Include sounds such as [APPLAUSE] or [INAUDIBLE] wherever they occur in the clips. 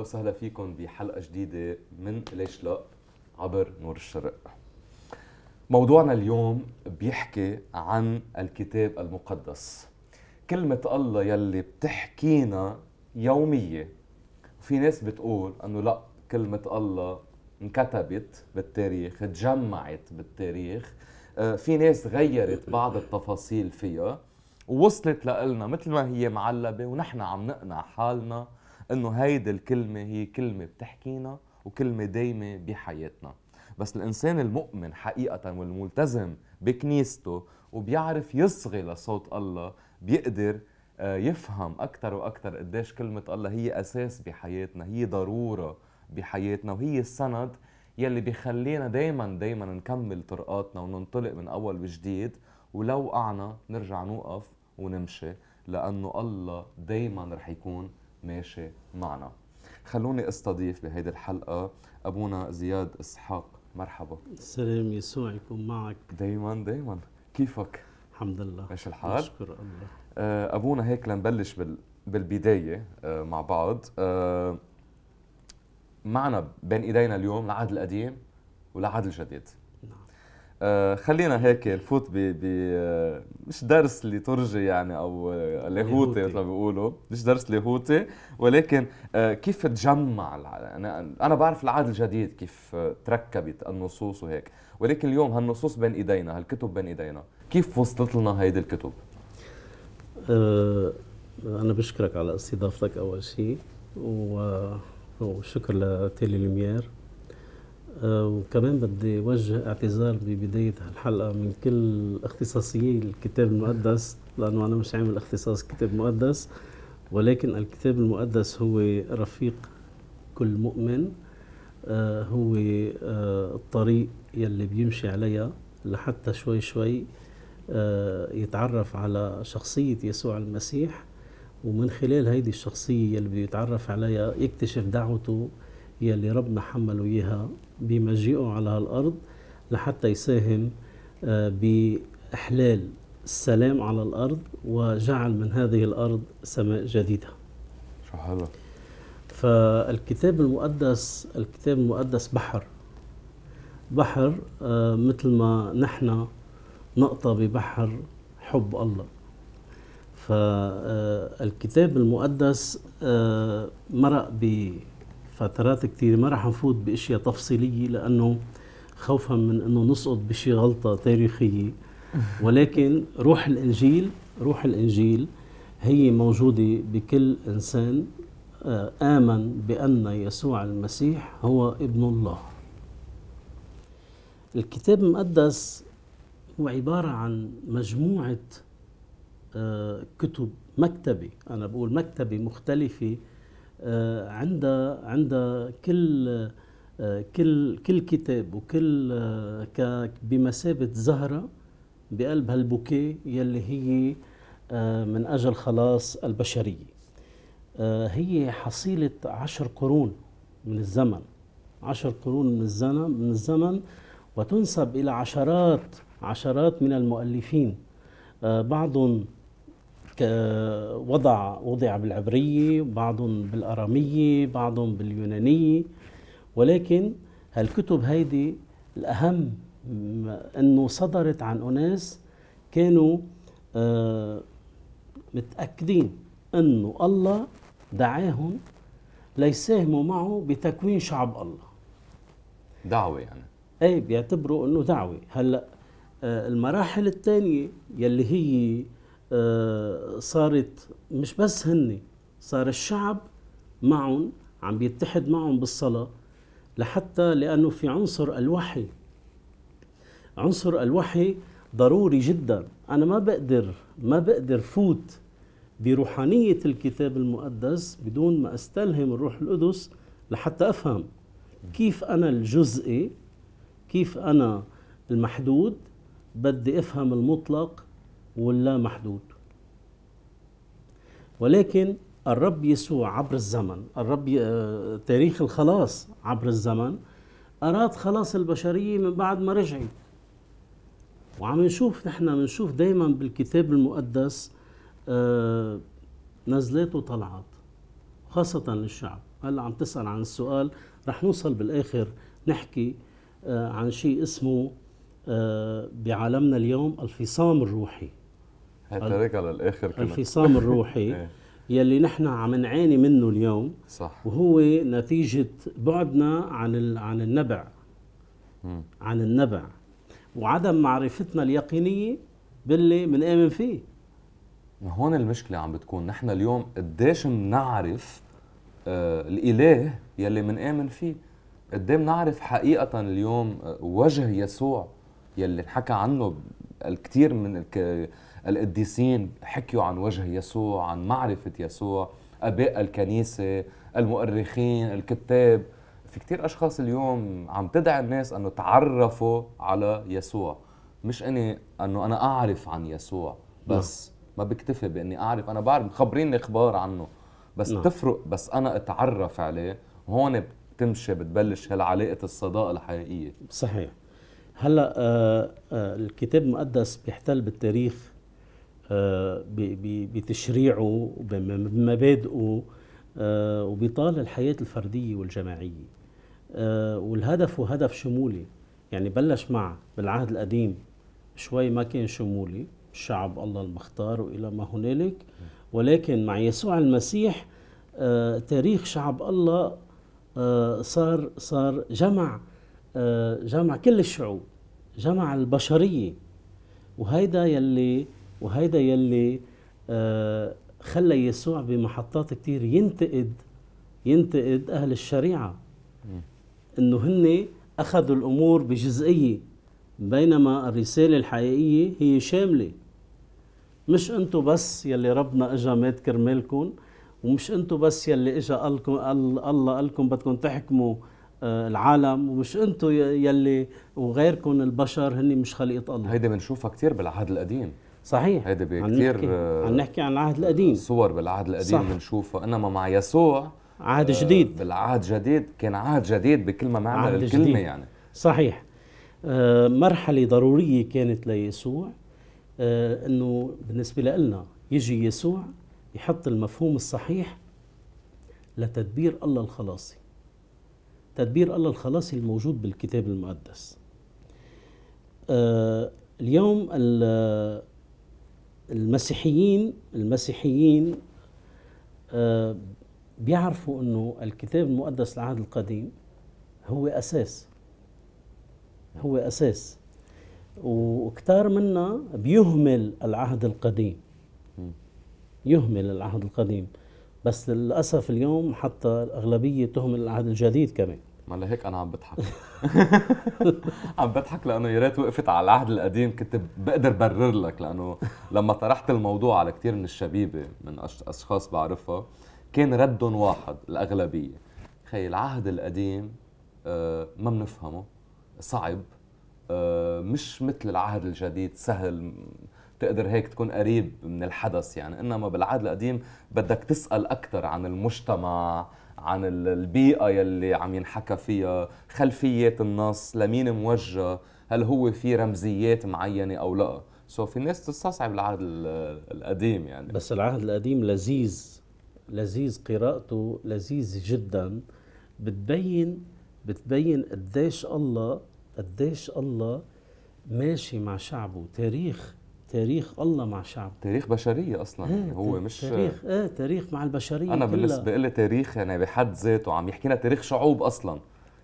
اهلا وسهلا فيكم بحلقه جديده من ليش لا عبر نور الشرق موضوعنا اليوم بيحكي عن الكتاب المقدس كلمة الله يلي بتحكينا يومية في ناس بتقول انه لا كلمة الله انكتبت بالتاريخ تجمعت بالتاريخ آه، في ناس غيرت بعض التفاصيل فيها ووصلت لنا مثل ما هي معلبة ونحن عم نقنع حالنا انه هيدي الكلمه هي كلمه بتحكينا وكلمه دايمه بحياتنا بس الانسان المؤمن حقيقه والملتزم بكنيسته وبيعرف يصغي لصوت الله بيقدر آه، يفهم اكثر واكثر قديش كلمه الله هي اساس بحياتنا هي ضروره بحياتنا وهي السند يلي بيخلينا دايما دايما نكمل طرقاتنا وننطلق من اول وجديد ولو قعنا نرجع نوقف ونمشي لانه الله دايما رح يكون ماشي معنا خلوني استضيف بهيدي الحلقه ابونا زياد اسحاق مرحبا السلام يسوع يكون معك دايما دايما كيفك الحمد لله ماشي الحال اشكر الله آه، ابونا هيك لنبلش بال بالبدايه آه، مع بعض آه، معنا بين ايدينا اليوم العهد القديم والعهد الجديد آه، خلينا هيك نفوت ب آه، مش درس لترجي يعني او لاهوتي مثل ما بيقولوا مش درس لاهوتي ولكن آه، كيف تجمع انا انا بعرف العهد الجديد كيف تركبت النصوص وهيك ولكن اليوم هالنصوص بين ايدينا هالكتب بين ايدينا كيف وصلت لنا هيدي الكتب انا بشكرك على استضافتك اول شيء وشكر لتيلي لميير آه، وكمان بدي وجه اعتذار ببداية هالحلقة من كل اختصاصيي الكتاب المقدس لأنه أنا مش عامل اختصاص كتاب مقدس ولكن الكتاب المقدس هو رفيق كل مؤمن آه، هو آه، الطريق يلي بيمشي عليها لحتى شوي شوي يتعرف على شخصية يسوع المسيح ومن خلال هيدي الشخصية يلي بده يتعرف عليها يكتشف دعوته يلي ربنا حمله إياها بمجيئه على هالأرض لحتى يساهم آه، بإحلال السلام على الأرض وجعل من هذه الأرض سماء جديدة شحالة. فالكتاب المقدس الكتاب المقدس بحر بحر آه، مثل ما نحن نقطة ببحر حب الله فالكتاب المقدس آه، مرق ب فترات كثيره ما راح نفوت باشياء تفصيليه لانه خوفا من انه نسقط بشي غلطه تاريخيه [LAUGHS] ولكن روح الانجيل روح الانجيل هي موجوده بكل انسان آه، امن بان يسوع المسيح هو ابن الله الكتاب المقدس هو عباره عن مجموعه آه، كتب مكتبه انا بقول مكتبه مختلفه آه، عند عند كل آه، كل كل كتاب وكل آه، بمثابه زهره بقلب هالبوكي يلي هي من اجل خلاص البشريه هي حصيله عشر قرون من الزمن عشر قرون من الزمن من الزمن وتنسب الى عشرات عشرات من المؤلفين بعضهم آه، وضع وضع بالعبرية بعضهم بالأرامية بعضهم باليونانية ولكن هالكتب هيدي الأهم أنه صدرت عن أناس كانوا آه، متأكدين أنه الله دعاهم ليساهموا معه بتكوين شعب الله دعوة يعني ايه بيعتبروا انه دعوة هلا آه، المراحل الثانية يلي هي صارت مش بس هن صار الشعب معهم عم بيتحد معهم بالصلاة لحتى لأنه في عنصر الوحي عنصر الوحي ضروري جدا أنا ما بقدر ما بقدر فوت بروحانية الكتاب المقدس بدون ما أستلهم الروح القدس لحتى أفهم كيف أنا الجزئي كيف أنا المحدود بدي أفهم المطلق واللا محدود ولكن الرب يسوع عبر الزمن الرب آه، تاريخ الخلاص عبر الزمن أراد خلاص البشرية من بعد ما رجعت وعم نشوف نحن بنشوف دايما بالكتاب المقدس آه، نزلات وطلعات خاصة للشعب هلا عم تسأل عن السؤال رح نوصل بالآخر نحكي آه، عن شيء اسمه بعالمنا اليوم الفصام الروحي على للاخر كلمة. الانفصام الروحي [LAUGHS] إيه. يلي نحن عم نعاني منه اليوم صح وهو نتيجه بعدنا عن عن النبع م. عن النبع وعدم معرفتنا اليقينيه باللي بنآمن فيه هون المشكله عم بتكون نحن اليوم قديش بنعرف آه الاله يلي بنآمن فيه قديش بنعرف حقيقه اليوم آه، وجه يسوع يلي انحكى عنه الكثير من الك... القديسين حكيوا عن وجه يسوع عن معرفة يسوع أباء الكنيسة المؤرخين الكتاب في كتير أشخاص اليوم عم تدعي الناس أنه تعرفوا على يسوع مش أني أنه أنا أعرف عن يسوع نعم. بس ما بكتفي بأني أعرف أنا بعرف مخبريني أخبار عنه بس نعم. تفرق بس أنا أتعرف عليه هون بتمشي بتبلش هالعلاقة الصداقة الحقيقية صحيح هلا آه آه الكتاب المقدس بيحتل بالتاريخ بتشريعه بمبادئه آه، وبيطال الحياة الفردية والجماعية آه، والهدف هو هدف شمولي يعني بلش مع بالعهد القديم شوي ما كان شمولي شعب الله المختار وإلى ما هنالك ولكن مع يسوع المسيح آه، تاريخ شعب الله صار صار جمع جمع كل الشعوب جمع البشرية وهيدا يلي وهيدا يلي آه، خلى يسوع بمحطات كثير ينتقد ينتقد اهل الشريعه انه هن اخذوا الامور بجزئيه بينما الرساله الحقيقيه هي شامله مش انتو بس يلي ربنا اجا مات كرمالكم ومش انتو بس يلي اجا قالكم قال الله قالكم بدكم تحكموا آه، العالم ومش انتو يلي وغيركم البشر هن مش خليقه الله هيدي بنشوفها كثير بالعهد القديم صحيح هيدا بكثير آه، عم نحكي عن العهد القديم صور بالعهد القديم بنشوفها انما مع يسوع عهد آه، جديد بالعهد جديد كان عهد جديد بكل ما معنى الكلمه جديد. يعني صحيح آه، مرحله ضروريه كانت ليسوع انه بالنسبه لنا يجي يسوع يحط المفهوم الصحيح لتدبير الله الخلاصي تدبير الله الخلاصي الموجود بالكتاب المقدس اليوم المسيحيين المسيحيين آه، بيعرفوا انه الكتاب المقدس العهد القديم هو اساس هو اساس وكتار منا بيهمل العهد القديم يهمل العهد القديم بس للاسف اليوم حتى الاغلبيه تهمل العهد الجديد كمان ما لهيك انا عم بضحك [LAUGHS] عم بضحك لانه يا ريت وقفت على العهد القديم كنت بقدر برر لك لانه لما طرحت الموضوع على كثير من الشبيبه من اشخاص بعرفها كان ردهم واحد الاغلبيه خي العهد القديم آه، ما بنفهمه صعب آه، مش مثل العهد الجديد سهل تقدر هيك تكون قريب من الحدث يعني انما بالعهد القديم بدك تسال اكثر عن المجتمع عن البيئة يلي عم ينحكى فيها خلفيات النص لمين موجه هل هو في رمزيات معينة أو لا سو في ناس تستصعب العهد القديم يعني بس العهد القديم لذيذ لذيذ قراءته لذيذ جدا بتبين بتبين قديش الله قديش الله ماشي مع شعبه تاريخ تاريخ الله مع شعب تاريخ بشريه اصلا آه يعني هو مش تاريخ اه تاريخ مع البشريه انا بالنسبه لي تاريخ يعني بحد ذاته عم يحكي لنا تاريخ شعوب اصلا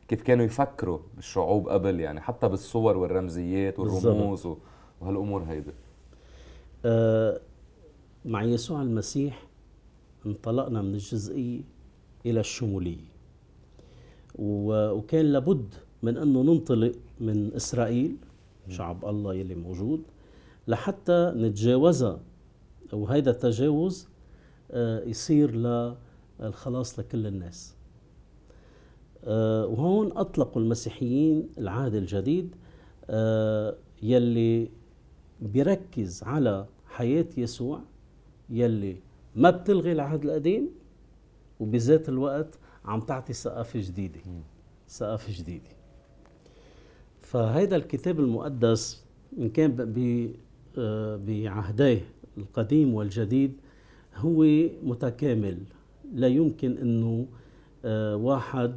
كيف كانوا يفكروا الشعوب قبل يعني حتى بالصور والرمزيات والرموز وهالامور هيدي آه مع يسوع المسيح انطلقنا من الجزئيه الى الشموليه وكان لابد من انه ننطلق من اسرائيل شعب الله يلي موجود لحتى نتجاوزها وهذا التجاوز آه، يصير للخلاص آه، لكل الناس آه، وهون أطلقوا المسيحيين العهد الجديد يلي بيركز على حياة يسوع يلي ما بتلغي العهد القديم وبذات الوقت عم تعطي ثقافة جديدة ثقافة جديدة فهيدا الكتاب المقدس إن كان بعهديه القديم والجديد هو متكامل لا يمكن انه آه، واحد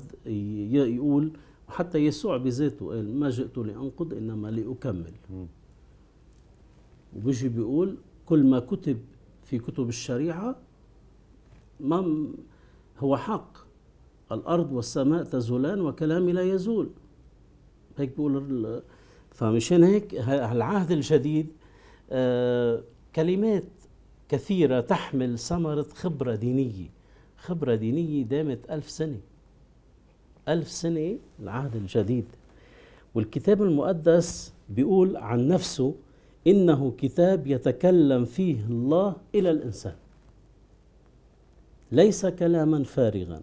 يقول وحتى يسوع بذاته قال ما جئت لانقض انما لاكمل وبيجي بيقول كل ما كتب في كتب الشريعه ما هو حق الارض والسماء تزولان وكلامي لا يزول هيك بيقول فمشان هيك العهد الجديد آه، كلمات كثيرة تحمل ثمرة خبرة دينية خبرة دينية دامت ألف سنة ألف سنة العهد الجديد والكتاب المقدس بيقول عن نفسه إنه كتاب يتكلم فيه الله إلى الإنسان ليس كلاما فارغا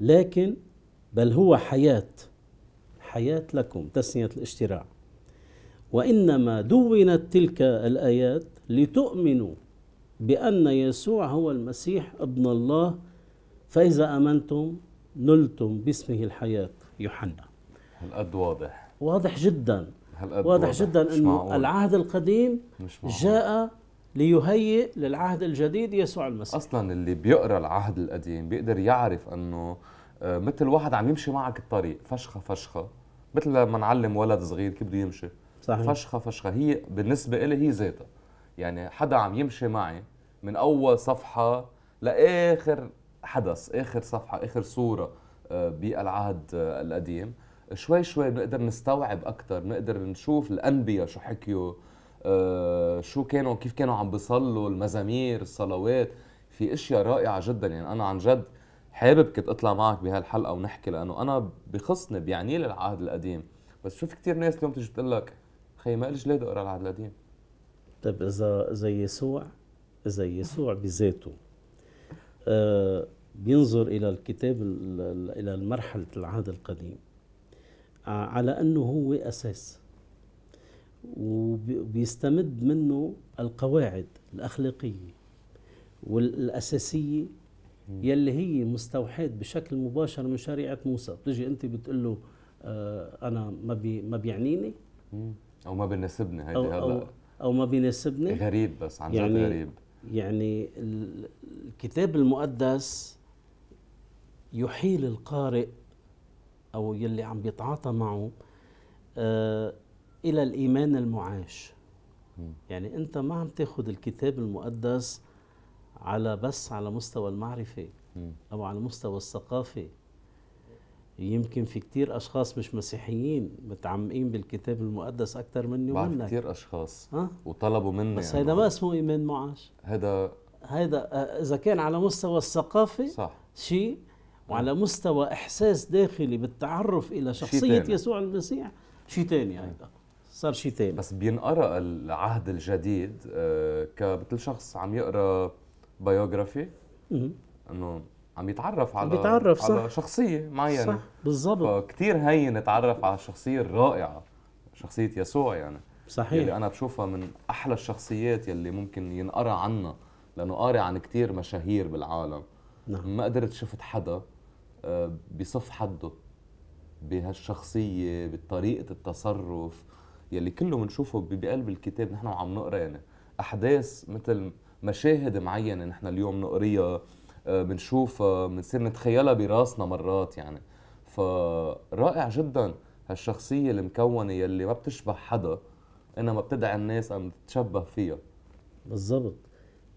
لكن بل هو حياة حياة لكم تسمية الاشتراع وإنما دونت تلك الآيات لتؤمنوا بأن يسوع هو المسيح ابن الله فإذا أمنتم نلتم باسمه الحياة يوحنا هالقد واضح واضح جدا هالقد واضح, واضح جدا أنه العهد القديم مش معقول. جاء ليهيئ للعهد الجديد يسوع المسيح أصلا اللي بيقرأ العهد القديم بيقدر يعرف أنه آه، مثل واحد عم يمشي معك الطريق فشخة فشخة مثل ما نعلم ولد صغير كيف بده يمشي صحيح. فشخه فشخه هي بالنسبه إلي هي ذاتها يعني حدا عم يمشي معي من اول صفحه لاخر حدث اخر صفحه اخر صوره آه، بالعهد آه، القديم شوي شوي بنقدر نستوعب اكثر بنقدر نشوف الانبياء شو حكيوا آه، شو كانوا كيف كانوا عم بيصلوا المزامير الصلوات في اشياء رائعه جدا يعني انا عن جد حابب كنت اطلع معك بهالحلقه ونحكي لانه انا بخصني بيعني لي العهد القديم بس شوف كثير ناس اليوم تيجي بتقول لك خي ما قالش ليه اقرا العهد القديم طيب اذا اذا يسوع اذا يسوع بذاته آه بينظر الى الكتاب الى مرحله العهد القديم آه، على انه هو اساس وبيستمد منه القواعد الاخلاقيه والاساسيه يلي هي مستوحاة بشكل مباشر من شريعه موسى بتجي انت بتقول له آه انا ما بي ما بيعنيني او ما بيناسبني هيدي هلا أو, او ما بيناسبني غريب بس عن يعني جد غريب يعني الكتاب المقدس يحيل القارئ او يلي عم بيتعاطى معه آه الى الايمان المعاش يعني انت ما عم تاخذ الكتاب المقدس على بس على مستوى المعرفه او على مستوى الثقافه يمكن في كتير اشخاص مش مسيحيين متعمقين بالكتاب المقدس أكثر مني ومنك كتير اشخاص ها؟ وطلبوا مني بس يعني هيدا ما اسمه ايمان معاش هيدا هيدا آه، اذا كان على مستوى الثقافه صح شيء وعلى مستوى احساس داخلي بالتعرف الى شخصيه يسوع المسيح شيء ثاني هيدا نعم. صار شيء ثاني بس بينقرا العهد الجديد آه، كمثل شخص عم يقرا بايوغرافي انه عم يتعرف على بيتعرف صح. على شخصيه معينه صح بالضبط فكثير هين نتعرف على الشخصيه الرائعه شخصيه يسوع يعني صحيح اللي انا بشوفها من احلى الشخصيات يلي ممكن ينقرا عنها لانه قاري عن كتير مشاهير بالعالم نعم. ما قدرت شفت حدا آه، بصف حده بهالشخصيه بطريقه التصرف يلي كله بنشوفه بقلب الكتاب نحن وعم نقرا يعني احداث مثل مشاهد معينه نحن اليوم نقريها آه، بنشوف آه، بنصير نتخيلها براسنا مرات يعني فرائع جدا هالشخصيه المكونه يلي ما بتشبه حدا انما بتدعي الناس ان تتشبه فيها بالضبط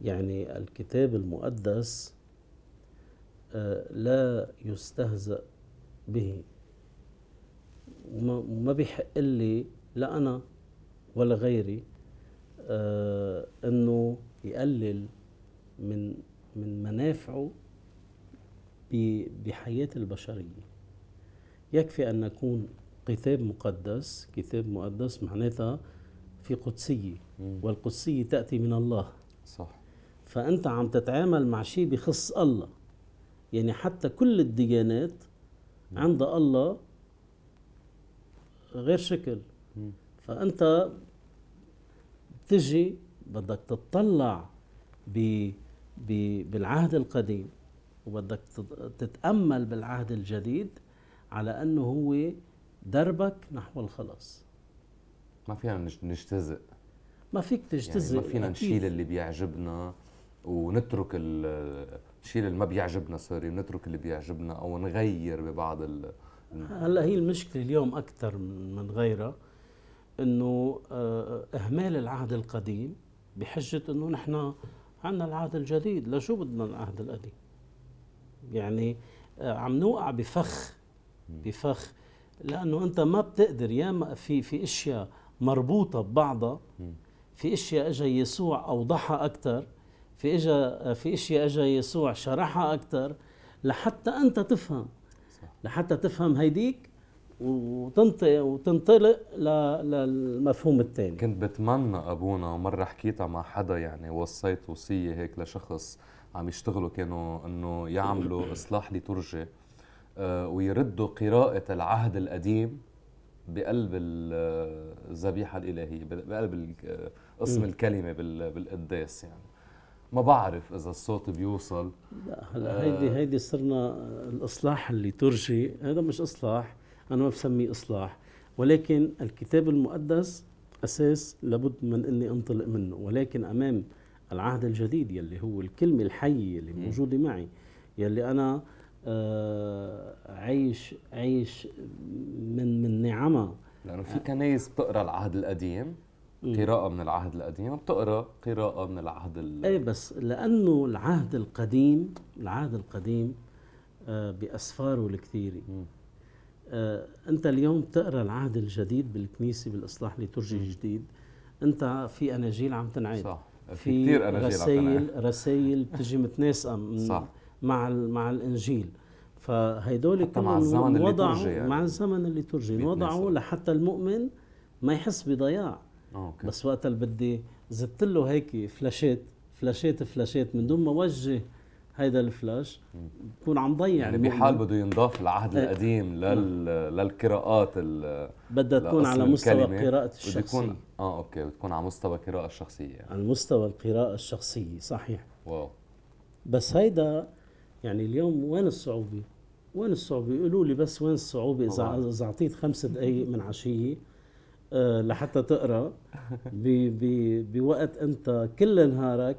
يعني الكتاب المقدس آه، لا يستهزأ به وما بيحق لي لا أنا ولا غيري أنه يقلل من من منافعه بحياة البشرية يكفي أن نكون كتاب مقدس كتاب مقدس معناتها في قدسية والقدسية تأتي من الله صح فأنت عم تتعامل مع شيء بخص الله يعني حتى كل الديانات عند الله غير شكل فأنت بتجي بدك تطلع ب بالعهد القديم وبدك تتامل بالعهد الجديد على انه هو دربك نحو الخلاص ما فينا نجتزئ ما فيك تجتزئ يعني ما فينا نشيل اللي بيعجبنا ونترك نشيل اللي ما بيعجبنا سوري ونترك اللي بيعجبنا او نغير ببعض ال هلا هي المشكله اليوم اكثر من غيرها انه آه، اهمال العهد القديم بحجه انه نحن عندنا العهد الجديد لشو بدنا العهد القديم يعني آه، عم نوقع بفخ بفخ لانه انت ما بتقدر يا في في اشياء مربوطه ببعضها في اشياء اجى يسوع اوضحها اكثر في اجى آه، في اشياء اجى يسوع شرحها اكثر لحتى انت تفهم لحتى تفهم هيديك وتنطلق للمفهوم الثاني كنت بتمنى ابونا مره حكيتها مع حدا يعني وصيت وصيه هيك لشخص عم يشتغلوا كانوا انه يعملوا [COUGHS] اصلاح لترجي آه، ويردوا قراءه العهد القديم بقلب آه، الذبيحه الالهيه بقلب آه، اسم الكلمه بالقداس يعني ما بعرف اذا الصوت بيوصل لا هلا هيدي هيدي صرنا الاصلاح اللي ترجي هذا مش اصلاح أنا ما بسميه إصلاح ولكن الكتاب المقدس أساس لابد من أني أنطلق منه ولكن أمام العهد الجديد يلي هو الكلمة الحية اللي موجودة معي يلي أنا آه، عيش عيش من من نعمه لأنه في كنايس بتقرأ العهد القديم قراءة من العهد القديم بتقرا قراءة من العهد القديم ايه بس لأنه العهد القديم العهد القديم آه، بأسفاره الكثيرة آه، أنت اليوم تقرأ العهد الجديد بالكنيسة بالإصلاح الليتورجي الجديد أنت في أناجيل عم تنعاد صح في كثير أناجيل رسائل رسائل بتجي متناسقة [LAUGHS] صح مع مع الإنجيل فهيدول كلهم مع الزمن اللي وضعوا يعني. مع الزمن اللي وضعوا لحتى المؤمن ما يحس بضياع أوكي. بس وقت اللي بدي زدت له هيك فلاشات فلاشات فلاشات من دون ما وجه هيدا الفلاش بكون عم ضيع يعني بحال بده ينضاف العهد إيه. القديم لل... نعم. للقراءات ال... بدها تكون آه، على مستوى قراءة الشخصية يكون اه اوكي بتكون على مستوى القراءة الشخصية يعني. على مستوى القراءة الشخصية صحيح واو بس هيدا يعني اليوم وين الصعوبة؟ وين الصعوبة؟ قولوا لي بس وين الصعوبة إذا إذا أعطيت خمس دقايق من عشية آه، لحتى تقرا [LAUGHS] بوقت أنت كل نهارك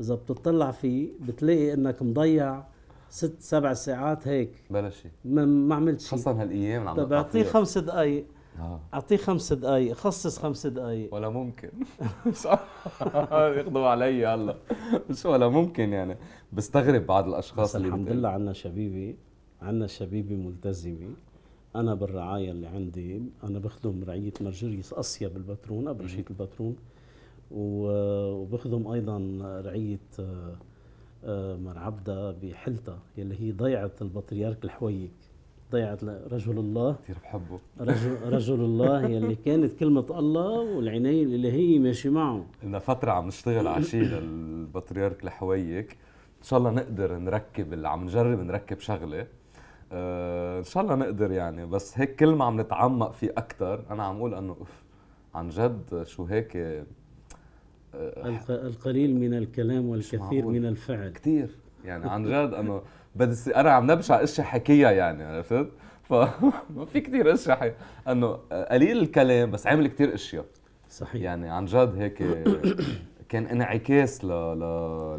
اذا بتطلع فيه بتلاقي انك مضيع ست سبع ساعات هيك بلا شيء ما, ما عملت شيء خاصه هالايام طيب طب آه. اعطيه خمس دقائق اعطيه خمس دقائق خصص خمس دقائق ولا ممكن [LAUGHS] صح [LAUGHS] علي هلا مش ولا ممكن يعني بستغرب بعض الاشخاص بس اللي الحمد لله عندنا شبيبه عندنا شبيبه ملتزمه انا بالرعايه اللي عندي انا بخدم رعيه مرجريس اسيا بالباترون ابرشيت البترون وبخدم ايضا رعيه آه، آه، عبدا بحلتة يلي هي ضيعة البطريرك الحويك ضيعة رجل الله كثير بحبه رجل, رجل الله يلي كانت كلمة الله والعناية اللي هي ماشي معه لنا فترة عم نشتغل على شيء للبطريرك الحويك ان شاء الله نقدر نركب اللي عم نجرب نركب شغله أه ان شاء الله نقدر يعني بس هيك كل ما عم نتعمق فيه اكثر انا عم اقول انه عن جد شو هيك القليل من الكلام والكثير من الفعل كثير يعني عن جد [LAUGHS] انه بدي انا عم نبش على اشياء حكيها يعني عرفت؟ فما [LAUGHS] في كثير اشياء انه قليل الكلام بس عامل كثير اشياء صحيح يعني عن جد هيك [COUGHS] كان انعكاس ل... ل...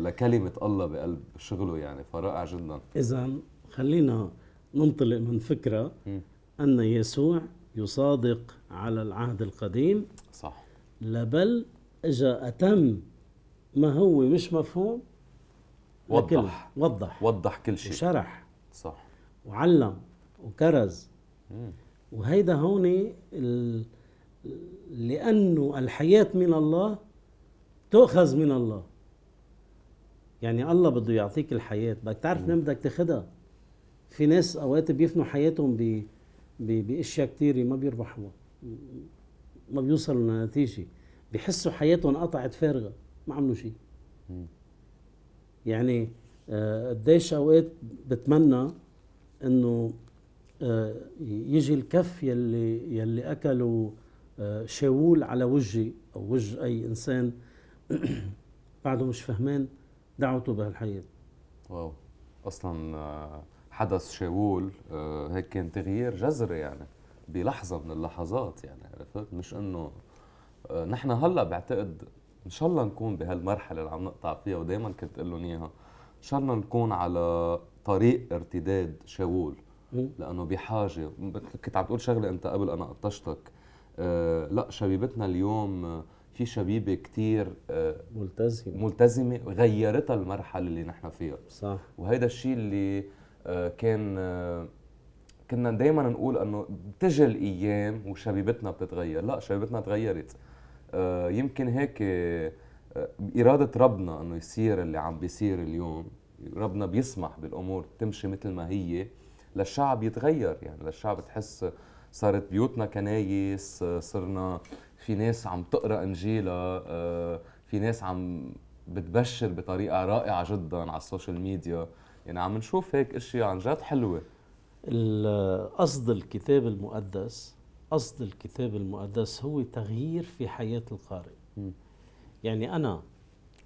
لكلمة الله بقلب شغله يعني فرائع جدا إذا خلينا ننطلق من فكرة م. أن يسوع يصادق على العهد القديم صح لا بل إذا أتم ما هو مش مفهوم وضح وضح وضح كل شيء وشرح صح وعلم وكرز وهيدا هون ال... لأنه الحياة من الله تؤخذ من الله يعني الله بده يعطيك الحياة بدك تعرف منين بدك تاخذها في ناس أوقات بيفنوا حياتهم ب... ب... بأشياء كثيرة ما بيربحوها ما بيوصلوا لنتيجة بحسوا حياتهم قطعت فارغه ما عملوا شيء يعني آه، قديش اوقات بتمنى انه آه، يجي الكف يلي يلي اكله آه، شاول على وجهي او وجه اي انسان [CLEARS THROAT] بعده مش فهمان دعوته بهالحياه واو اصلا حدث شاول هيك كان تغيير جذري يعني بلحظه من اللحظات يعني عرفت مش انه آه، نحن هلا بعتقد ان شاء الله نكون بهالمرحله اللي عم نقطع فيها ودائما كنت اقول لهم اياها ان شاء الله نكون على طريق ارتداد شاول لانه بحاجه كنت عم تقول شغله انت قبل انا قطشتك آه، لا شبيبتنا اليوم آه، في شبيبه كثير ملتزمه ملتزمه غيرتها المرحله اللي نحن فيها صح وهيدا الشيء اللي كان كنا دائما نقول انه بتجي الايام وشبيبتنا بتتغير لا شبيبتنا تغيرت آه، يمكن هيك آه، آه، إرادة ربنا أنه يصير اللي عم بيصير اليوم ربنا بيسمح بالأمور تمشي مثل ما هي للشعب يتغير يعني للشعب تحس صارت بيوتنا كنايس صرنا في ناس عم تقرا انجيلها في ناس عم بتبشر بطريقه رائعه جدا على السوشيال ميديا يعني عم نشوف هيك اشياء عن جد حلوه قصد الكتاب المقدس قصد الكتاب المقدس هو تغيير في حياة القارئ يعني أنا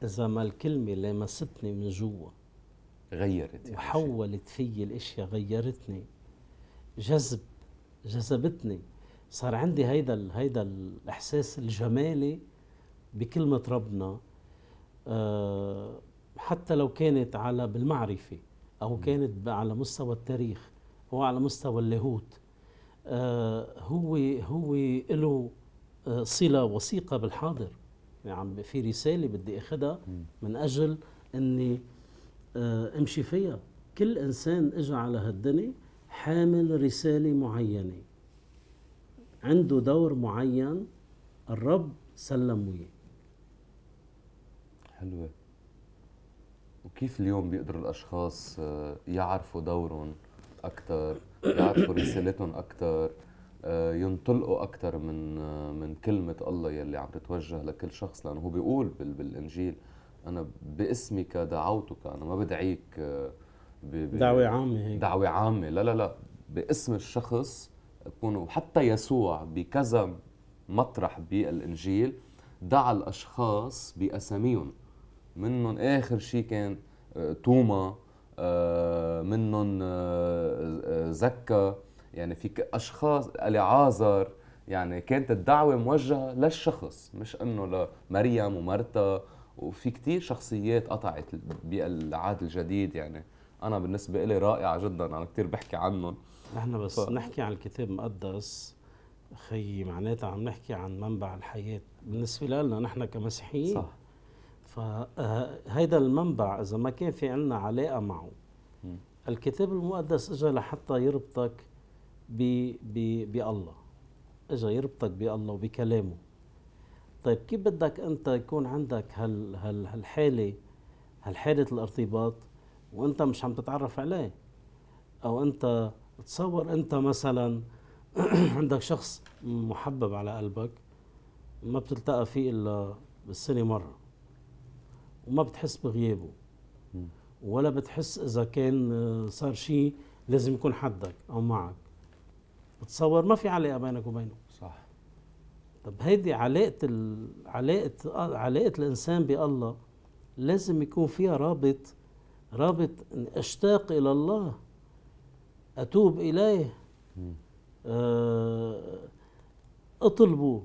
إذا ما الكلمة لمستني من جوا غيرت وحولت في الاشياء غيرتني جذب جذبتني صار عندي هيدا هيدا الاحساس الجمالي بكلمه ربنا أه حتى لو كانت على بالمعرفه او كانت على مستوى التاريخ او على مستوى اللاهوت آه، هو هو له آه، صله وثيقه بالحاضر يعني عم في رساله بدي اخذها من اجل اني آه، امشي فيها كل انسان اجى على هالدنيا حامل رساله معينه عنده دور معين الرب سلمه اياه حلوه وكيف اليوم بيقدر الاشخاص يعرفوا دورهم اكثر يعرفوا رسالتهم اكثر آه، ينطلقوا اكثر من آه، من كلمه الله يلي عم تتوجه لكل شخص لانه هو بيقول بالانجيل انا باسمك دعوتك انا ما بدعيك آه، دعوه عامه هيك دعوه عامه لا لا لا باسم الشخص بكون وحتى يسوع بكذا مطرح بالانجيل دعا الاشخاص باساميهم منهم اخر شيء كان توما منهم آه، زكا يعني في اشخاص علي عازر يعني كانت الدعوه موجهه للشخص مش انه لمريم ومرتا وفي كتير شخصيات قطعت بالعهد الجديد يعني انا بالنسبه لي رائعه جدا انا كثير بحكي عنهم نحن بس ف... نحكي عن الكتاب المقدس خيي معناتها عم نحكي عن منبع الحياه بالنسبه لنا نحن كمسيحيين صح فهيدا المنبع إذا ما كان في عنا علاقة معه الكتاب المقدس إجا لحتى يربطك ب ب بالله إجا يربطك بالله وبكلامه طيب كيف بدك أنت يكون عندك هال هال هالحالة هالحالة الارتباط وأنت مش عم تتعرف عليه أو أنت تصور أنت مثلا [CLEARS THROAT] عندك شخص محبب على قلبك ما بتلتقى فيه إلا بالسنة مرة وما بتحس بغيابه ولا بتحس اذا كان آه، صار شيء لازم يكون حدك او معك بتصور ما في علاقه بينك وبينه صح طب هيدي علاقه ال... علاقه آه، علاقه الانسان بالله لازم يكون فيها رابط رابط اشتاق الى الله اتوب اليه آه، اطلبه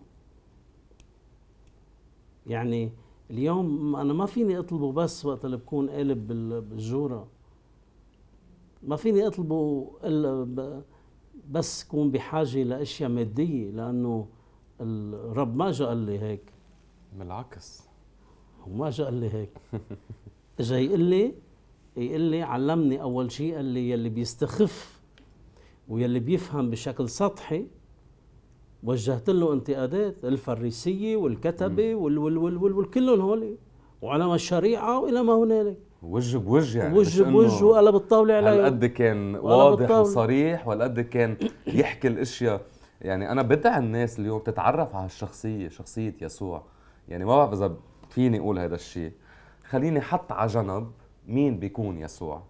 يعني اليوم انا ما فيني اطلبه بس وقت اللي بكون قالب بالجوره ما فيني اطلبه الا بس كون بحاجه لاشياء ماديه لانه الرب ما جاء قال لي هيك بالعكس هو ما جاء قال لي هيك [LAUGHS] اجى يقول لي يقول لي علمني اول شيء قال لي يلي بيستخف ويلي بيفهم بشكل سطحي وجهت له انتقادات الفريسيه والكتبه وال وال وال وال والكلهم هول الشريعه والى ما هنالك وجه بوجه يعني وجه بوجه وقلب الطاوله عليه هالقد كان واضح وصريح وهالقد كان يحكي الاشياء يعني انا بدعي الناس اليوم تتعرف على الشخصيه شخصيه يسوع يعني ما بعرف اذا فيني اقول هذا الشيء خليني حط على جنب مين بيكون يسوع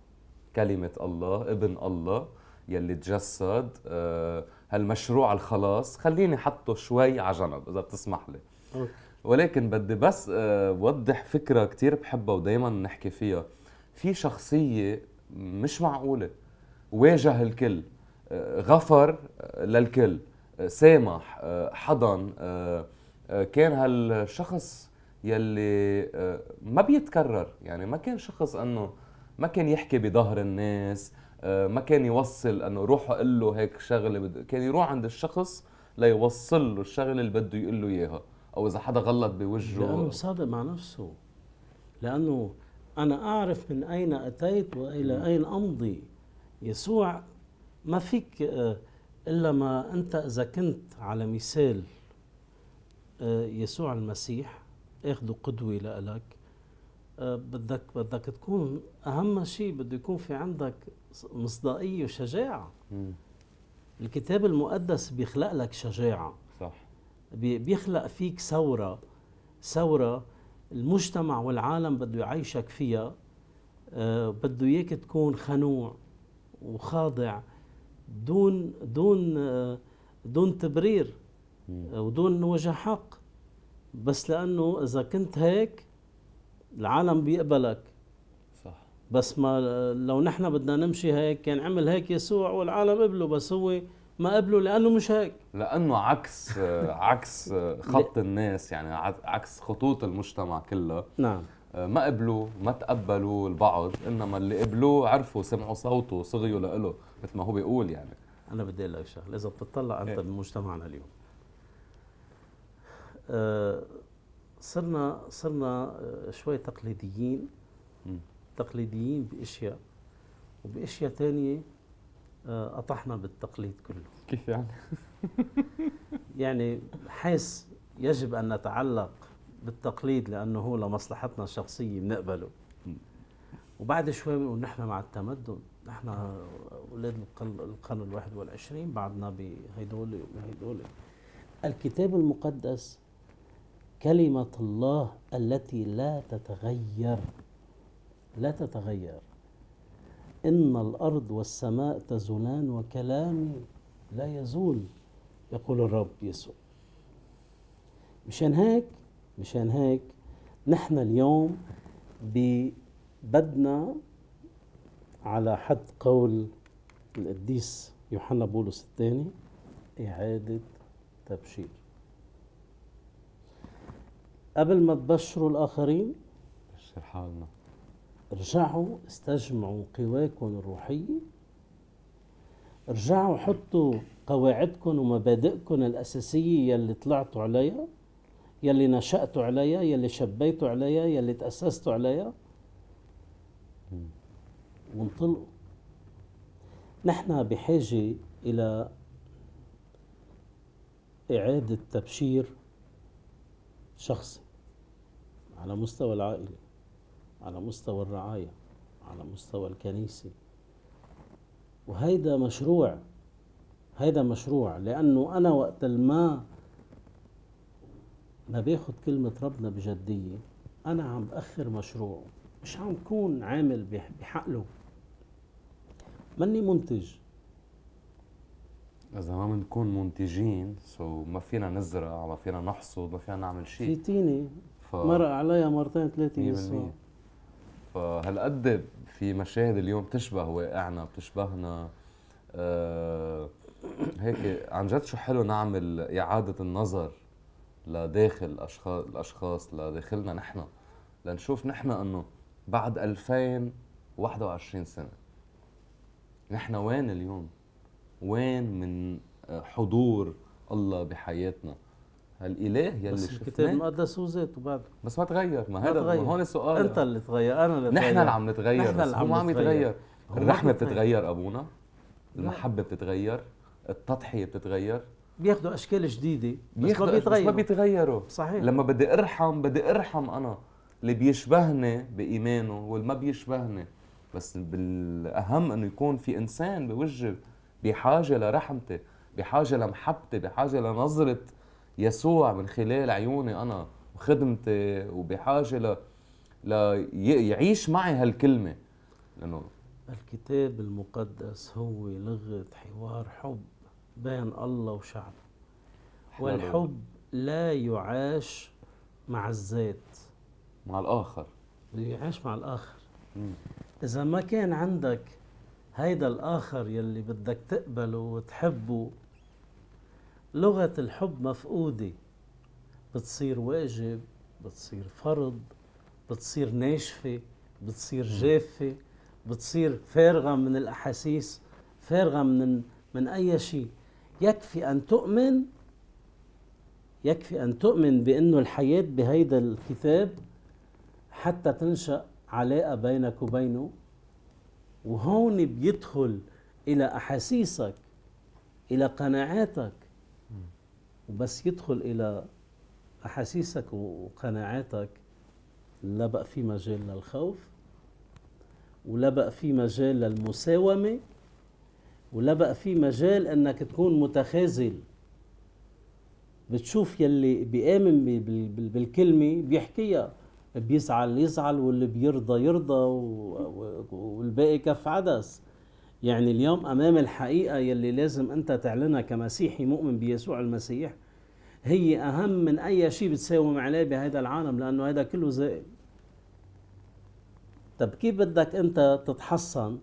كلمه الله ابن الله يلي تجسد آه هالمشروع الخلاص خليني حطه شوي على جنب اذا بتسمح لي ولكن بدي بس اوضح آه، فكره كثير بحبها ودائما نحكي فيها في شخصيه مش معقوله واجه الكل آه، غفر آه، للكل سامح حضن كان هالشخص يلي ما بيتكرر يعني ما كان شخص انه ما كان يحكي بظهر الناس آه، ما كان يوصل انه روح اقول له هيك شغله بد... كان يروح عند الشخص ليوصل له الشغله اللي بده يقول له اياها او اذا حدا غلط بوجهه لانه صادق مع نفسه لانه انا اعرف من اين اتيت والى اين امضي يسوع ما فيك آه، الا ما انت اذا كنت على مثال آه، يسوع المسيح اخذه قدوه لك بدك بدك تكون اهم شيء بده يكون في عندك مصداقيه وشجاعه مم. الكتاب المقدس بيخلق لك شجاعه صح بيخلق فيك ثوره ثوره المجتمع والعالم بده يعيشك فيها آه، بده اياك تكون خنوع وخاضع دون دون آه، دون تبرير ودون وجه حق بس لانه اذا كنت هيك العالم بيقبلك صح بس ما لو نحن بدنا نمشي هيك كان عمل هيك يسوع والعالم قبله بس هو ما قبله لانه مش هيك لانه عكس عكس خط الناس يعني عكس خطوط المجتمع كلها نعم ما قبلوا ما تقبلوا البعض انما اللي قبلوه عرفوا سمعوا صوته صغيوا له مثل ما هو بيقول يعني انا بدي اقول لك شغله اذا بتطلع انت إيه؟ بمجتمعنا اليوم آه، صرنا صرنا آه، شوي تقليديين تقليديين باشياء وباشياء ثانيه قطعنا آه، بالتقليد كله كيف يعني؟ [LAUGHS] يعني حيث يجب ان نتعلق بالتقليد لانه هو لمصلحتنا الشخصيه بنقبله وبعد شوي بنقول نحن مع التمدن نحن اولاد القرن ال21 بعدنا بهدول وهدول الكتاب المقدس كلمة الله التي لا تتغير لا تتغير إن الأرض والسماء تزولان وكلامي لا يزول يقول الرب يسوع مشان هيك مشان هيك نحن اليوم بدنا على حد قول القديس يوحنا بولس الثاني إعادة تبشير قبل ما تبشروا الآخرين بشر حالنا ارجعوا استجمعوا قواكم الروحية ارجعوا حطوا قواعدكم ومبادئكم الأساسية يلي طلعتوا عليها يلي نشأتوا عليها يلي شبيتوا عليها يلي تأسستوا عليها وانطلقوا نحن بحاجة إلى إعادة تبشير شخصي على مستوى العائلة على مستوى الرعاية على مستوى الكنيسة وهيدا مشروع هيدا مشروع لأنه أنا وقت ما ما باخذ كلمة ربنا بجدية أنا عم بأخر مشروع مش عم كون عامل بحقله ماني منتج إذا ما بنكون منتجين سو ما فينا نزرع ما فينا نحصد ما فينا نعمل شيء في تيني مرق عليها مرتين ثلاثه بالصور فهالقد في مشاهد اليوم بتشبه واقعنا بتشبهنا آه هيك عن جد شو حلو نعمل اعاده النظر لداخل الاشخاص الاشخاص لداخلنا نحن لنشوف نحن انه بعد 2021 سنه نحن وين اليوم وين من حضور الله بحياتنا الاله يلي بس شفناه الكتاب المقدس هو ذاته بعد بس ما تغير ما هذا ما هون السؤال انت اللي تغير انا اللي نحن اللي عم نتغير نحن اللي عم, نتغير يتغير الرحمه بتتغير ابونا المحبه بتتغير التضحيه بتتغير بياخذوا اشكال جديده بس ما بيتغيروا بس ما بيتغيروا صحيح لما بدي ارحم بدي ارحم انا اللي بيشبهني بايمانه واللي ما بيشبهني بس بالاهم انه يكون في انسان بوجه بحاجه لرحمتي بحاجه لمحبتي بحاجه لنظره يسوع من خلال عيوني أنا وخدمتي وبحاجة ل... ليعيش معي هالكلمة لأنه الكتاب المقدس هو لغة حوار حب بين الله وشعبه والحب لا يعاش مع الذات مع الآخر يعيش مع الآخر مم. إذا ما كان عندك هيدا الآخر يلي بدك تقبله وتحبه لغة الحب مفقودة بتصير واجب بتصير فرض بتصير ناشفة بتصير جافة بتصير فارغة من الأحاسيس فارغة من من أي شيء يكفي أن تؤمن يكفي أن تؤمن بأنه الحياة بهيدا الكتاب حتى تنشأ علاقة بينك وبينه وهون بيدخل إلى أحاسيسك إلى قناعاتك وبس يدخل إلى أحاسيسك وقناعاتك لا بقى في مجال للخوف ولا بقى في مجال للمساومة ولا بقى في مجال أنك تكون متخاذل بتشوف يلي بيآمن بالكلمة بيحكيها بيزعل يزعل واللي بيرضى يرضى والباقي كف عدس يعني اليوم امام الحقيقه يلي لازم انت تعلنها كمسيحي مؤمن بيسوع المسيح هي أهم من أي شيء بتساوم عليه بهذا العالم لأنه هذا كله زائل طب كيف بدك أنت تتحصن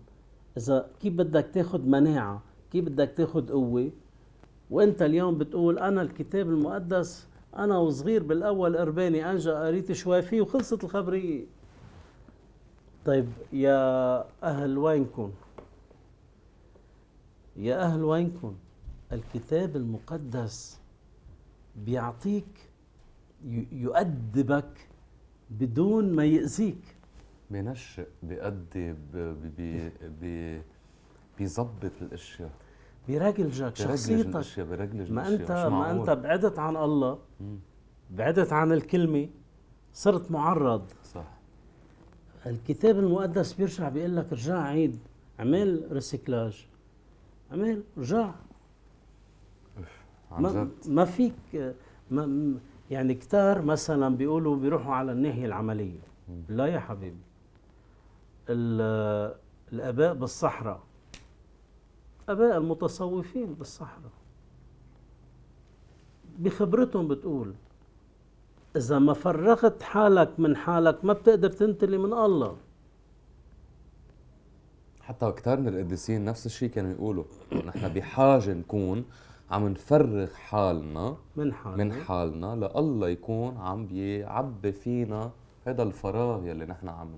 إذا كيف بدك تاخد مناعة كيف بدك تاخد قوة وأنت اليوم بتقول أنا الكتاب المقدس أنا وصغير بالأول قرباني أنجا قريت شوي فيه وخلصت الخبرية طيب يا أهل وينكم يا أهل وينكم الكتاب المقدس بيعطيك يؤدبك بدون ما يأذيك بنشئ بيأدب بي بي بيظبط الاشياء بيرجلجك شخصيتك برجلج ما انت ما انت بعدت عن الله بعدت عن الكلمه صرت معرض صح الكتاب المقدس بيرجع بيقول لك رجع عيد عمل ريسيكلاج عمل رجع ما, ما فيك ما يعني كتار مثلا بيقولوا بيروحوا على الناحيه العمليه لا يا حبيبي الاباء بالصحراء اباء المتصوفين بالصحراء بخبرتهم بتقول اذا ما فرغت حالك من حالك ما بتقدر تنتلي من الله حتى كتار من القديسين نفس الشيء كانوا يقولوا نحن بحاجه نكون عم نفرغ حالنا من حالنا من حالنا لالله يكون عم بيعبي فينا هذا الفراغ يلي نحن عم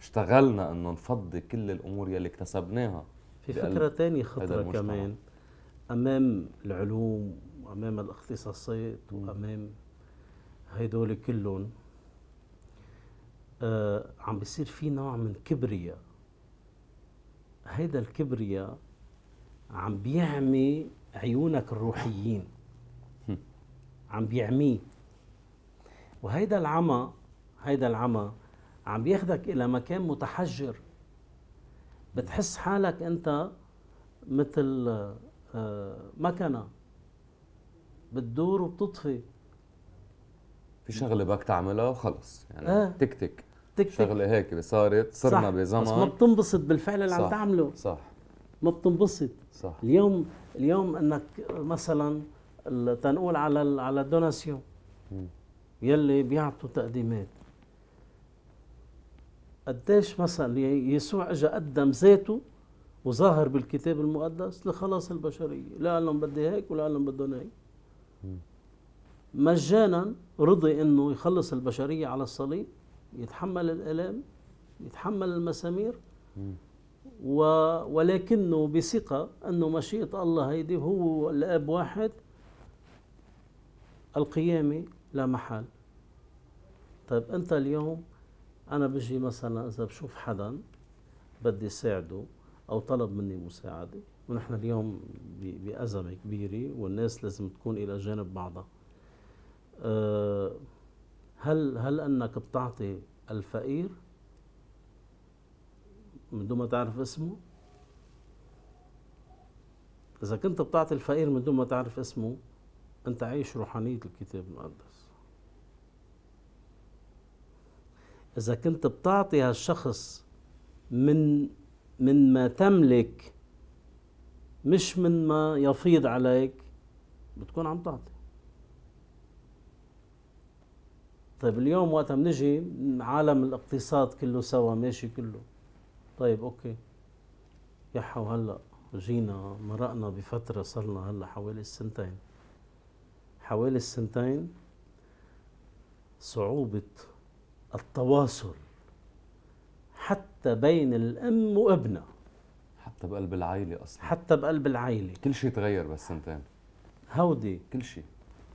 اشتغلنا انه نفضي كل الامور يلي اكتسبناها في فكره ثانيه خطره كمان امام العلوم وامام الاختصاصات وامام هيدول كلهم آه عم بيصير في نوع من كبرياء هيدا الكبرياء عم بيعمي عيونك الروحيين عم بيعميه وهيدا العمى هيدا العمى عم بياخذك الى مكان متحجر بتحس حالك انت مثل آه، مكنه بتدور وبتطفي في شغله بدك تعملها وخلص يعني آه. تك تك تك شغله هيك صارت صرنا بزمن بس ما بتنبسط بالفعل اللي صح. عم تعمله صح ما بتنبسط صح اليوم اليوم انك مثلا تنقول على على الدوناسيون يلي بيعطوا تقديمات قديش مثلا يسوع اجى قدم ذاته وظاهر بالكتاب المقدس لخلاص البشريه، لا قال لهم بدي هيك ولا قال لهم بدهم هيك. مجانا رضي انه يخلص البشريه على الصليب، يتحمل الالام، يتحمل المسامير ولكنه بثقة أنه مشيئة الله هيدي هو الأب واحد القيامة لا محال طيب أنت اليوم أنا بجي مثلا إذا بشوف حدا بدي ساعده أو طلب مني مساعدة ونحن اليوم بأزمة كبيرة والناس لازم تكون إلى جانب بعضها أه هل هل أنك بتعطي الفقير من دون ما تعرف اسمه إذا كنت بتعطي الفقير من دون ما تعرف اسمه أنت عايش روحانية الكتاب المقدس إذا كنت بتعطي هالشخص من من ما تملك مش من ما يفيض عليك بتكون عم تعطي طيب اليوم وقتها بنجي عالم الاقتصاد كله سوا ماشي كله طيب اوكي يا حو هلا جينا مرقنا بفترة صرنا هلا حوالي السنتين حوالي السنتين صعوبة التواصل حتى بين الأم وابنها حتى بقلب العائلة أصلا حتى بقلب العائلة كل شيء تغير بس سنتين هودي كل شيء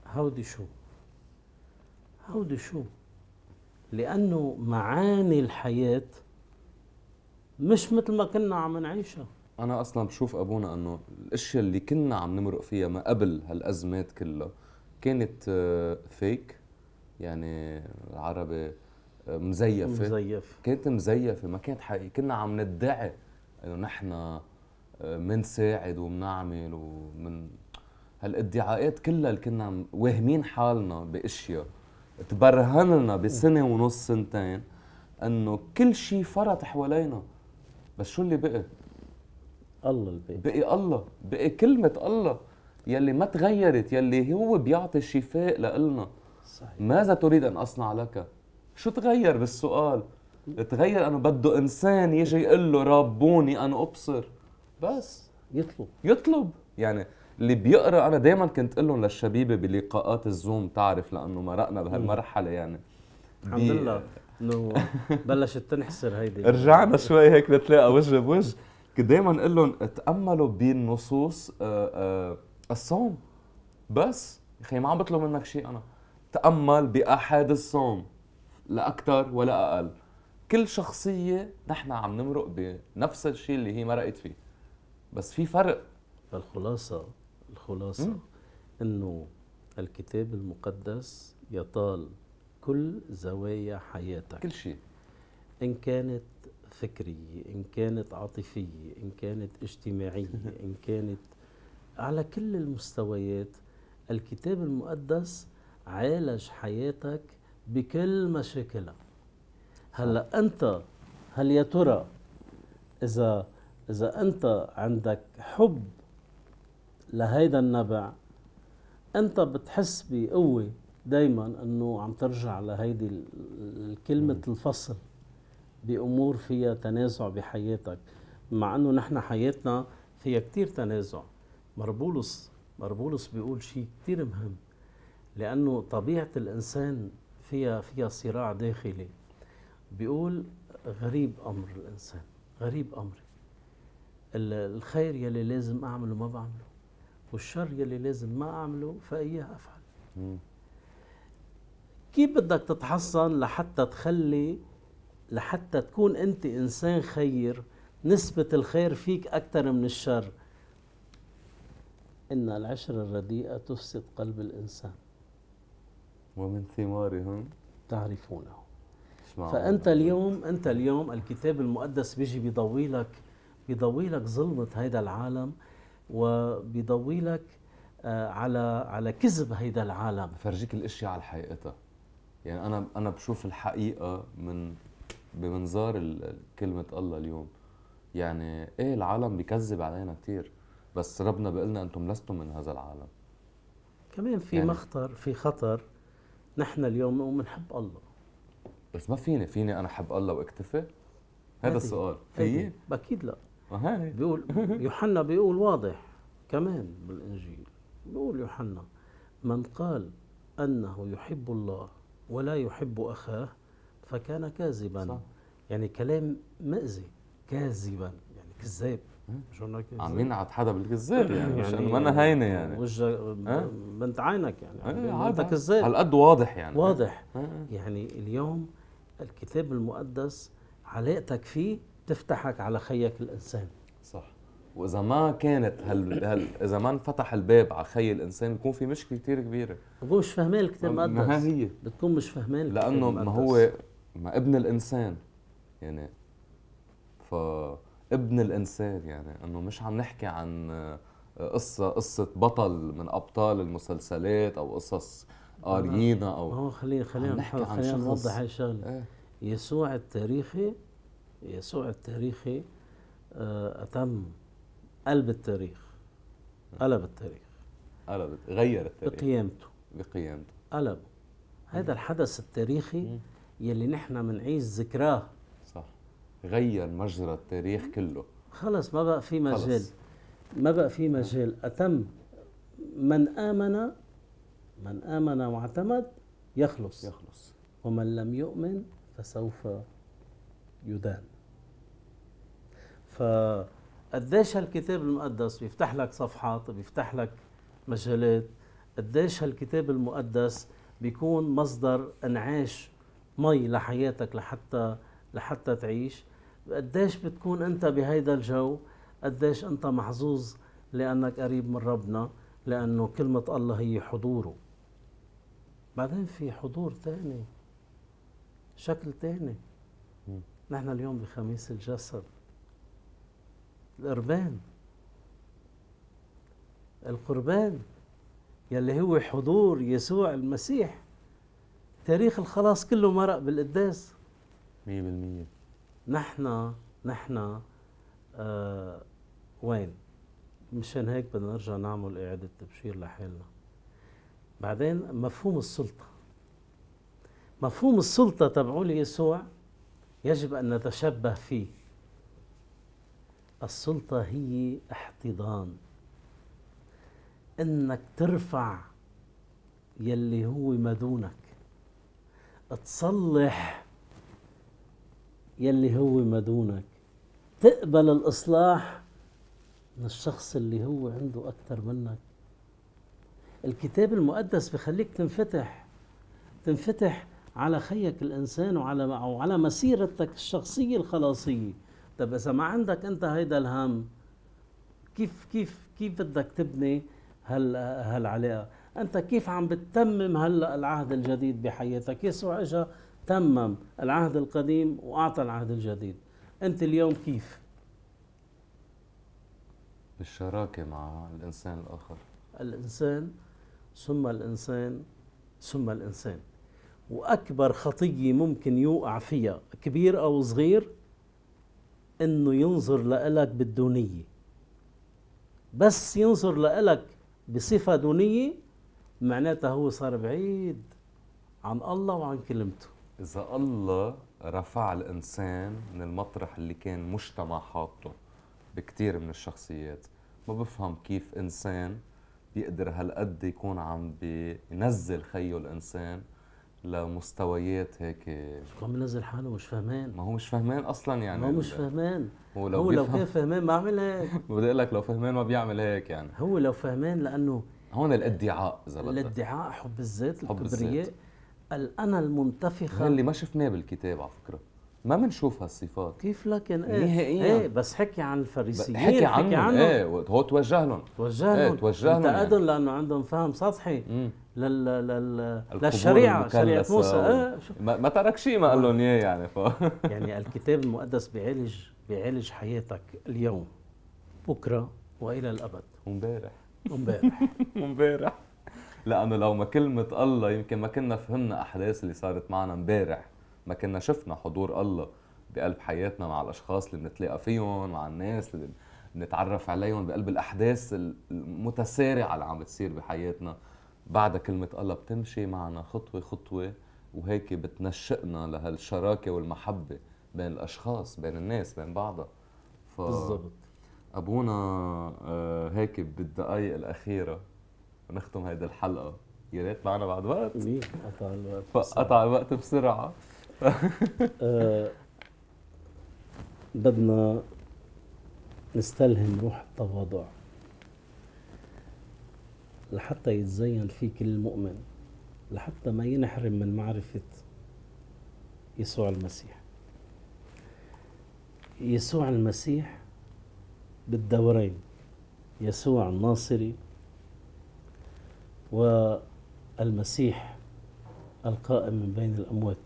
هودي شو هودي شو لأنه معاني الحياة مش مثل ما كنا عم نعيشها انا اصلا بشوف ابونا انه الاشياء اللي كنا عم نمرق فيها ما قبل هالازمات كلها كانت فيك آه، يعني العربي آه، مزيفه مزيف كانت مزيفه ما كانت حقيقيه كنا عم ندعي انه نحن آه، منساعد ومنعمل ومن هالادعاءات كلها اللي كنا واهمين حالنا باشياء تبرهن لنا بسنه ونص سنتين انه كل شيء فرط حوالينا بس شو اللي بقى الله اللي بقى بقي الله بقي كلمه الله يلي ما تغيرت يلي هو بيعطي الشفاء لإلنا صحيح ماذا تريد ان اصنع لك شو تغير بالسؤال تغير انه بده انسان يجي يقول له ربوني انا ابصر بس يطلب يطلب يعني اللي بيقرا انا دائما كنت اقول لهم للشبيبه بلقاءات الزوم تعرف لانه مرقنا بهالمرحله يعني الحمد لله بلشت تنحسر هيدي رجعنا شوي هيك نتلاقى وجه بوجه كنت دائما اقول لهم تاملوا بالنصوص آه، آه، الصوم بس يا اخي ما عم بطلب منك شيء انا تامل باحد الصوم لا اكثر ولا اقل كل شخصيه نحن عم نمرق بنفس الشيء اللي هي مرقت فيه بس في فرق الخلاصه الخلاصه انه الكتاب المقدس يطال كل زوايا حياتك كل شيء إن كانت فكرية إن كانت عاطفية إن كانت اجتماعية [LAUGHS] إن كانت على كل المستويات الكتاب المقدس عالج حياتك بكل مشاكلها هلا أنت هل يا ترى إذا إذا أنت عندك حب لهيدا النبع أنت بتحس بقوة دايما انه عم ترجع لهيدي كلمه الفصل بامور فيها تنازع بحياتك مع انه نحن حياتنا فيها كثير تنازع مربولس مربولس بيقول شيء كثير مهم لانه طبيعه الانسان فيها فيها صراع داخلي بيقول غريب امر الانسان غريب امري الخير يلي لازم اعمله ما بعمله والشر يلي لازم ما اعمله فاياه افعل كيف بدك تتحصن لحتى تخلي لحتى تكون انت انسان خير نسبة الخير فيك أكثر من الشر إن العشرة الرديئة تفسد قلب الإنسان ومن ثمارهم تعرفونه فأنت اليوم أنت اليوم الكتاب المقدس بيجي بيضوي لك بيضوي لك ظلمة هيدا العالم وبيضوي لك آه، على على كذب هيدا العالم فرجيك الاشياء على حقيقتها يعني انا انا بشوف الحقيقه من بمنظار كلمه الله اليوم يعني ايه العالم بيكذب علينا كثير بس ربنا لنا انتم لستم من هذا العالم كمان في يعني مخطر في خطر نحن اليوم نقوم نحب الله بس ما فيني فيني انا احب الله واكتفي هذا السؤال في اكيد لا آه، بيقول [LAUGHS] يوحنا بيقول واضح كمان بالانجيل بيقول يوحنا من قال انه يحب الله ولا يحب أخاه فكان كاذبا صح. يعني كلام مأذي كاذبا يعني كذاب عمين على حدا بالكذاب يعني, مش يعني انا هينه يعني وجه بنت عينك يعني, إيه، يعني انت كذاب على قد واضح يعني واضح إيه، إيه، يعني اليوم الكتاب المقدس علاقتك فيه تفتحك على خيك الانسان واذا ما كانت هال, هال اذا ما انفتح الباب على خي الانسان بيكون في مشكله كثير كبيره بكون مش فهمان الكتاب المقدس ما هي بتكون مش فهمان لانه ما هو ما ابن الانسان يعني ف ابن الانسان يعني انه مش عم نحكي عن قصه قصه بطل من ابطال المسلسلات او قصص قارينا او هو خلينا خلينا خلينا نوضح هاي الشغله إيه. يسوع التاريخي يسوع التاريخي آه، اتم قلب التاريخ قلب التاريخ قلب غير التاريخ بقيامته بقيامته قلبه هذا الحدث التاريخي يلي نحن بنعيش ذكراه صح غير مجرى التاريخ كله خلص ما بقى في مجال ما بقى في مجال أتم من آمن من آمن واعتمد يخلص يخلص ومن لم يؤمن فسوف يدان ف قديش هالكتاب المقدس بيفتح لك صفحات بيفتح لك مجالات قديش هالكتاب المقدس بيكون مصدر انعاش مي لحياتك لحتى لحتى تعيش قديش بتكون انت بهيدا الجو قديش انت محظوظ لانك قريب من ربنا لانه كلمه الله هي حضوره بعدين في حضور تاني شكل تاني نحن اليوم بخميس الجسد القربان القربان يلي هو حضور يسوع المسيح تاريخ الخلاص كله مرق بالقداس 100% نحن نحن آه وين مشان هيك بدنا نرجع نعمل اعاده تبشير لحالنا بعدين مفهوم السلطه مفهوم السلطه تبعول يسوع يجب ان نتشبه فيه السلطة هي احتضان انك ترفع يلي هو مدونك تصلح يلي هو مدونك تقبل الإصلاح من الشخص اللي هو عنده أكثر منك الكتاب المقدس بخليك تنفتح تنفتح على خيك الإنسان وعلى وعلى مسيرتك الشخصية الخلاصية طب اذا ما عندك انت هيدا الهم كيف كيف كيف بدك تبني هال هالعلاقه انت كيف عم بتتمم هلا العهد الجديد بحياتك يسوع اجى تمم العهد القديم واعطى العهد الجديد انت اليوم كيف بالشراكه مع الانسان الاخر الانسان ثم الانسان ثم الانسان واكبر خطيه ممكن يوقع فيها كبير او صغير انه ينظر لإلك بالدونية بس ينظر لإلك بصفة دونية معناتها هو صار بعيد عن الله وعن كلمته إذا الله رفع الإنسان من المطرح اللي كان مجتمع حاطه بكتير من الشخصيات ما بفهم كيف إنسان بيقدر هالقد يكون عم بينزل خيه الإنسان لمستويات هيك شو عم ينزل حاله مش فهمان ما هو مش فهمان اصلا يعني ما هو مش فهمان هو لو, هو لو كان فهمان ما عمل هيك [LAUGHS] بدي اقول لك لو فهمان ما بيعمل هيك يعني هو لو فهمان لانه هون الادعاء اذا بدك الادعاء حب الذات الكبرياء الانا المنتفخه اللي ما شفناه بالكتاب على فكره ما بنشوف هالصفات كيف لكن ايه نهائيا ايه بس حكي عن الفريسيين حكي, عنهم حكي عنهم ايه هو توجه لهم توجه إيه، لهم ايه توجه لهم انتقدهم يعني. لانه عندهم فهم سطحي مم. لل لل للشريعه شريعه موسى و... آه ما ترك شيء ما قال لهم اياه يعني ف... [LAUGHS] يعني الكتاب المقدس بيعالج بيعالج حياتك اليوم بكره والى الابد امبارح امبارح [LAUGHS] امبارح لانه لو ما كلمه الله يمكن ما كنا فهمنا احداث اللي صارت معنا امبارح ما كنا شفنا حضور الله بقلب حياتنا مع الاشخاص اللي بنتلاقى فيهم مع الناس اللي بنتعرف عليهم بقلب الاحداث المتسارعه اللي عم بتصير بحياتنا بعد كلمة الله بتمشي معنا خطوة خطوة وهيك بتنشئنا لهالشراكة والمحبة بين الأشخاص بين الناس بين بعضها ف... بالضبط أبونا آه، هيك بالدقايق الأخيرة نختم هيدي الحلقة يا ريت معنا بعد وقت إيه، قطع الوقت قطع الوقت بسرعة [LAUGHS] أه بدنا نستلهم روح التواضع لحتى يتزين فيك المؤمن لحتى ما ينحرم من معرفة يسوع المسيح يسوع المسيح بالدورين يسوع الناصري والمسيح القائم من بين الأموات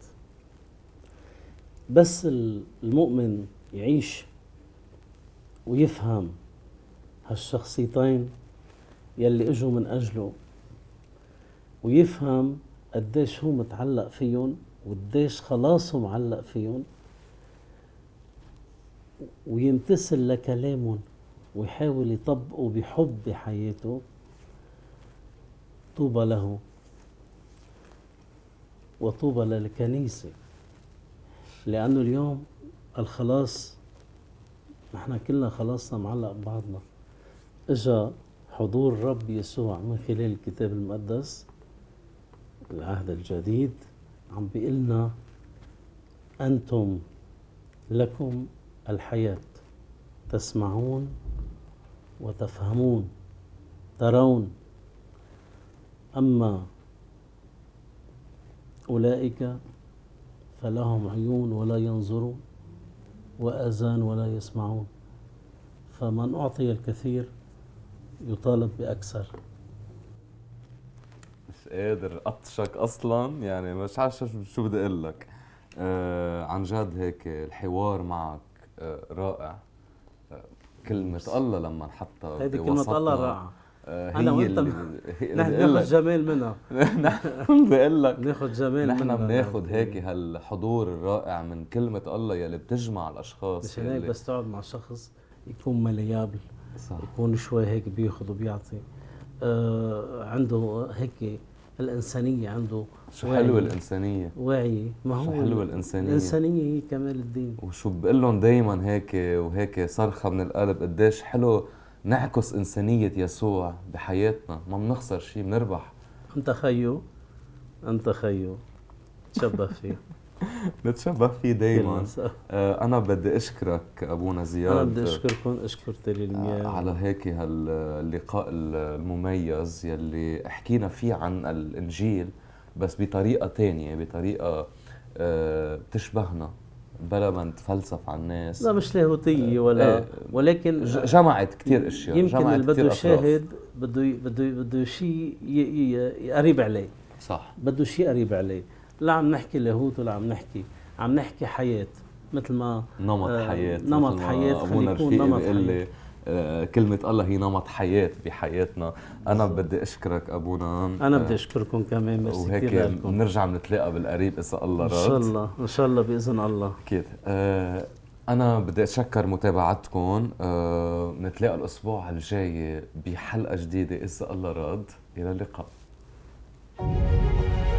بس المؤمن يعيش ويفهم هالشخصيتين يلي اجوا من اجله ويفهم قديش هو متعلق فيهم وقديش خلاصه معلق فيهم ويمتثل لكلامهم ويحاول يطبقه بحب بحياته طوبى له وطوبى للكنيسة لأنه اليوم الخلاص نحن كلنا خلاصنا معلق ببعضنا إجا حضور الرب يسوع من خلال الكتاب المقدس العهد الجديد عم بيقلنا أنتم لكم الحياة تسمعون وتفهمون ترون أما أولئك فلهم عيون ولا ينظرون وأذان ولا يسمعون فمن أعطي الكثير يطالب باكثر مش قادر اطشك اصلا يعني مش عارف شو بدي اقول لك آه عن جد هيك الحوار معك آه رائع آه كلمة الله لما نحطها هيدي كلمة الله رائعة آه انا وانت نحن بناخذ جمال منها [LAUGHS] نحن بقول لك بناخذ جمال منها نحن بناخذ هيك هالحضور الرائع من كلمة الله يلي بتجمع الاشخاص مشان هيك بس تقعد مع شخص يكون مليابل صح. يكون شوي هيك بياخذ وبيعطي آه عنده هيك الانسانيه عنده شو حلوه الانسانيه واعيه ما هو شو حلوه الانسانيه الانسانيه هي كمال الدين وشو بقول لهم دائما هيك وهيك صرخه من القلب قديش حلو نعكس انسانيه يسوع بحياتنا ما بنخسر شيء بنربح انت خيو انت خيو تشبه فيه [LAUGHS] نتشبه فيه دايما آه، انا بدي اشكرك ابونا زياد انا بدي اشكركم اشكر آه على هيك هاللقاء المميز يلي حكينا فيه عن الانجيل بس بطريقه تانية بطريقه آه، بتشبهنا بلا ما نتفلسف على الناس لا مش لاهوتيه ولا آه, آه، ولكن جمعت كثير اشياء يمكن اللي بده يشاهد بده بده بده شيء قريب عليه صح بده شيء قريب عليه لا عم نحكي لاهوت ولا عم نحكي عم نحكي حياه مثل ما نمط آه، حياه نمط حياه خلينا يكون نمط حياه آه، كلمة الله هي نمط حياة بحياتنا أنا بدي أشكرك أبونا نعم. أنا آه، بدي أشكركم كمان ميرسي وهيك بنرجع بنتلاقى بالقريب إذا الله رد إن شاء الله إن شاء الله بإذن الله أكيد أنا بدي أتشكر متابعتكم نتلاقى الأسبوع الجاي بحلقة جديدة إذا الله رد إلى اللقاء